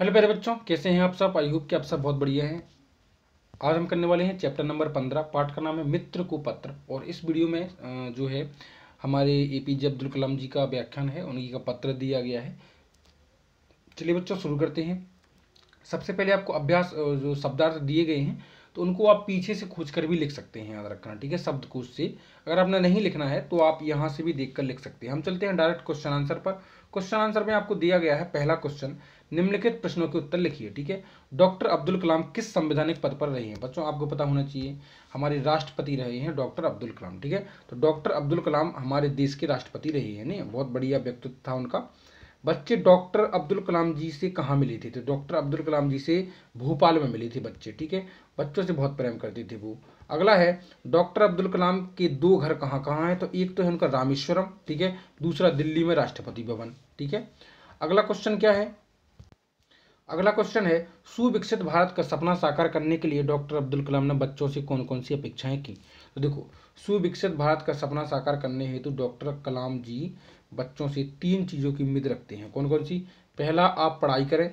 hello प्यारे बच्चों कैसे हैं आप सब आई होप कि आप सब बहुत बढ़िया हैं आज हम करने वाले हैं चैप्टर नंबर पंद्रह पाठ का नाम है मित्र को पत्र और इस वीडियो में जो है हमारे ए पी जे अब्दुल कलाम जी का व्याख्यान है उन्हीं का पत्र दिया गया है चलिए बच्चों शुरू करते हैं सबसे पहले आपको अभ्यास जो शब्दार्थ दिए गए हैं तो उनको आप पीछे से खोज कर भी लिख सकते हैं याद रखना ठीक है शब्द से अगर आपने नहीं लिखना है तो आप यहाँ से भी देख कर लिख सकते हैं हम चलते हैं डायरेक्ट क्वेश्चन आंसर पर क्वेश्चन आंसर में आपको दिया गया है पहला क्वेश्चन निम्नलिखित प्रश्नों के उत्तर लिखिए ठीक है डॉक्टर अब्दुल कलाम किस संवैधानिक पद पर रहे हैं बच्चों आपको पता होना चाहिए हमारे राष्ट्रपति रहे हैं डॉक्टर अब्दुल कलाम ठीक है तो डॉक्टर अब्दुल कलाम हमारे देश के राष्ट्रपति रहे हैं नहीं बहुत बढ़िया व्यक्तित्व था उनका बच्चे डॉक्टर अब्दुल कलाम जी से कहाँ मिले थे तो डॉक्टर अब्दुल कलाम जी से भोपाल में मिले थे बच्चे ठीक है बच्चों से बहुत प्रेम करते थे वो अगला है डॉक्टर अब्दुल कलाम के दो घर कहाँ कहाँ हैं तो एक तो है उनका रामेश्वरम ठीक है दूसरा दिल्ली में राष्ट्रपति भवन ठीक है अगला क्वेश्चन क्या है अगला क्वेश्चन है सुविकसित भारत का सपना साकार करने के लिए डॉक्टर अब्दुल कलाम ने बच्चों से कौन कौन सी अपेक्षाएं की तो देखो सुविकसित भारत का सपना साकार करने हेतु डॉक्टर कलाम जी बच्चों से तीन चीज़ों की उम्मीद रखते हैं कौन कौन सी पहला आप पढ़ाई करें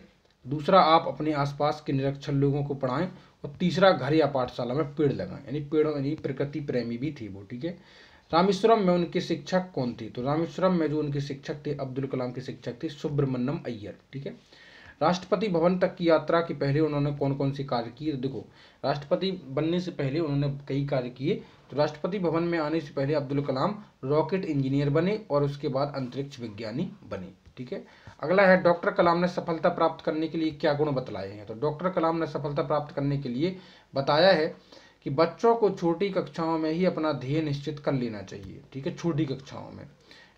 दूसरा आप अपने आसपास के निरक्षर लोगों को पढ़ाएं और तीसरा घर या पाठशाला में पेड़ लगाएं यानी पेड़ यानी प्रकृति प्रेमी भी थी वो ठीक है रामेश्वरम में उनके शिक्षक कौन थे तो रामेश्वरम में जो उनके शिक्षक थे अब्दुल कलाम के शिक्षक थे सुब्रमण्यम अय्यर ठीक है राष्ट्रपति भवन तक की यात्रा के पहले उन्होंने कौन कौन से कार्य किए तो देखो राष्ट्रपति बनने से पहले उन्होंने कई कार्य किए तो राष्ट्रपति भवन में आने से पहले अब्दुल कलाम रॉकेट इंजीनियर बने और उसके बाद अंतरिक्ष विज्ञानी बने ठीक है अगला है डॉक्टर कलाम ने सफलता प्राप्त करने के लिए क्या गुण बतलाए हैं तो डॉक्टर कलाम ने सफलता प्राप्त करने के लिए बताया है कि बच्चों को छोटी कक्षाओं में ही अपना ध्येय निश्चित कर लेना चाहिए ठीक है छोटी कक्षाओं में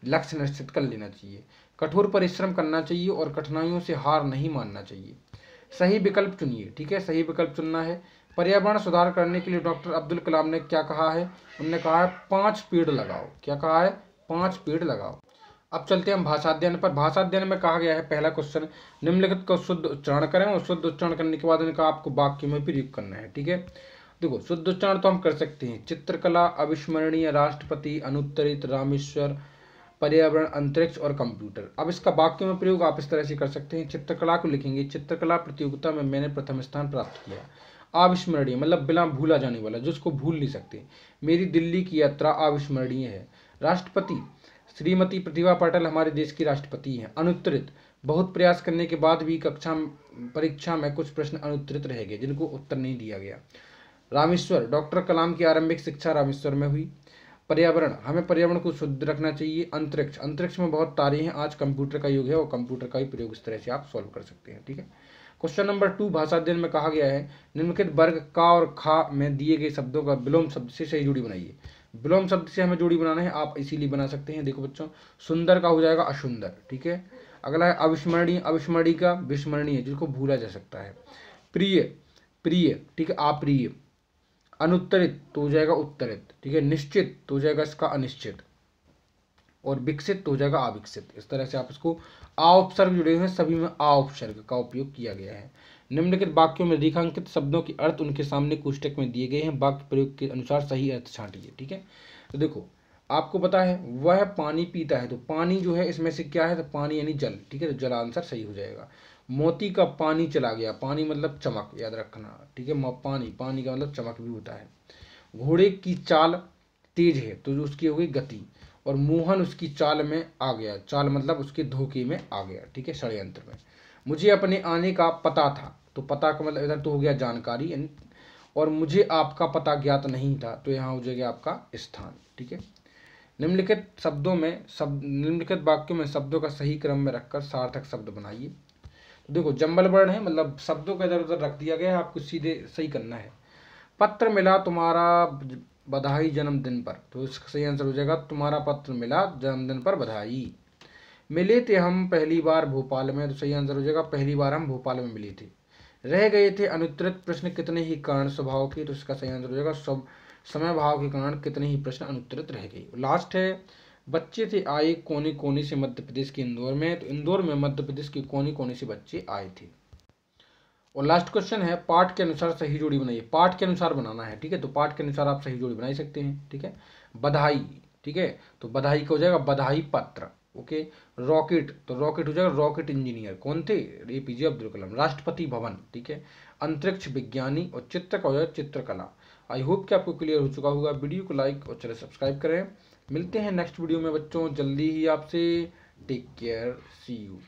लक्ष्य निश्चित कर लेना चाहिए कठोर परिश्रम करना चाहिए और कठिनाइयों से हार नहीं मानना चाहिए सही विकल्प चुनिए ठीक है सही विकल्प चुनना है पर्यावरण सुधार करने के लिए डॉक्टर अब्दुल कलाम ने क्या कहा है उनने कहा है पांच पेड़ लगाओ क्या कहा है पांच पेड़ लगाओ अब चलते हैं हम भाषाध्ययन पर भाषाध्ययन में कहा गया है पहला क्वेश्चन निम्नलिखित को शुद्ध उच्चारण करें और शुद्ध उच्चारण करने के बाद उनका आपको वाक्य में प्रयोग करना है ठीक है देखो शुद्ध उच्चारण तो हम कर सकते हैं चित्रकला अविस्मरणीय राष्ट्रपति अनुत्तरित रामेश्वर पर्यावरण अंतरिक्ष और कंप्यूटर अब इसका वाक्य में प्रयोग आप इस तरह से कर सकते हैं चित्रकला को लिखेंगे चित्रकला प्रतियोगिता में मैंने प्रथम स्थान प्राप्त किया अविस्मरणीय मतलब बिना भूला जाने वाला जिसको भूल नहीं सकते मेरी दिल्ली की यात्रा अविस्मरणीय है राष्ट्रपति श्रीमती प्रतिभा पाटिल हमारे देश की राष्ट्रपति हैं अनुत्तरित बहुत प्रयास करने के बाद भी कक्षा परीक्षा में कुछ प्रश्न अनुत्तरित रह गए जिनको उत्तर नहीं दिया गया रामेश्वर डॉक्टर कलाम की आरंभिक शिक्षा रामेश्वर में हुई पर्यावरण हमें पर्यावरण को शुद्ध रखना चाहिए अंतरिक्ष अंतरिक्ष में बहुत तारे हैं आज कंप्यूटर का युग है और कंप्यूटर का ही प्रयोग इस तरह से आप सॉल्व कर सकते हैं ठीक है क्वेश्चन नंबर टू भाषा अध्ययन में कहा गया है निम्नलिखित वर्ग का और खा में दिए गए शब्दों का विलोम शब्द से सही जुड़ी बनाइए विलोम शब्द से हमें जुड़ी बनाना है आप इसीलिए बना सकते हैं देखो बच्चों सुंदर का हो जाएगा असुंदर ठीक है अगला है अविस्मरणीय अविस्मरणीय का विस्मरणीय जिसको भूला जा सकता है प्रिय प्रिय ठीक है अप्रिय अनुत्तरित तो हो जाएगा उत्तरित ठीक है निश्चित तो हो जाएगा इसका अनिश्चित और विकसित तो हो जाएगा अविकसित इस तरह से आप इसको आ उपसर्ग जुड़े हुए हैं सभी में आ उपसर्ग का उपयोग किया गया है निम्नलिखित वाक्यों में रेखांकित शब्दों के अर्थ उनके सामने कोष्टक में दिए गए हैं वाक्य प्रयोग के अनुसार सही अर्थ छांटिए ठीक है तो देखो आपको पता है वह पानी पीता है तो पानी जो है इसमें से क्या है तो पानी यानी जल ठीक है तो जल आंसर सही हो जाएगा मोती का पानी चला गया पानी मतलब चमक याद रखना ठीक है पानी पानी का मतलब चमक भी होता है घोड़े की चाल तेज है तो उसकी हो गई गति और मोहन उसकी चाल में आ गया चाल मतलब उसके धोखे में आ गया ठीक है षडयंत्र में मुझे अपने आने का पता था तो पता का मतलब इधर तो हो गया जानकारी और मुझे आपका पता ज्ञात नहीं था तो यहाँ हो जाएगा आपका स्थान ठीक है निम्नलिखित शब्दों में शब्द निम्नलिखित वाक्यों में शब्दों का सही क्रम में रखकर सार्थक शब्द बनाइए देखो जंबल वर्ड है मतलब शब्दों का इधर उधर रख दिया गया है आपको सीधे सही करना है पत्र मिला तुम्हारा बधाई जन्मदिन पर तो इसका सही आंसर हो जाएगा तुम्हारा पत्र मिला जन्मदिन पर बधाई मिले थे हम पहली बार भोपाल में तो सही आंसर हो जाएगा पहली बार हम भोपाल में मिले थे रह गए थे अनुत्तरित प्रश्न कितने ही कारण स्वभाव के तो इसका सही आंसर हो जाएगा सब समय भाव के कारण कितने ही प्रश्न अनुत्तरित रह गए लास्ट है बच्चे थे आए कोने कोने से मध्य प्रदेश के इंदौर में तो इंदौर में मध्य प्रदेश के कोने कोने से बच्चे आए थे और लास्ट क्वेश्चन है पाठ के अनुसार सही जोड़ी बनाइए पाठ के अनुसार बनाना है ठीक है तो पाठ के अनुसार आप सही जोड़ी बना सकते हैं ठीक है बधाई ठीक है तो बधाई का हो जाएगा बधाई पत्र ओके रॉकेट तो रॉकेट हो जाएगा रॉकेट इंजीनियर कौन थे ए पी जे अब्दुल कलाम राष्ट्रपति भवन ठीक है अंतरिक्ष विज्ञानी और चित्र का हो जाएगा चित्रकला आई होप कि आपको क्लियर हो चुका होगा वीडियो को लाइक और चैनल सब्सक्राइब करें मिलते हैं नेक्स्ट वीडियो में बच्चों जल्दी ही आपसे टेक केयर सी यू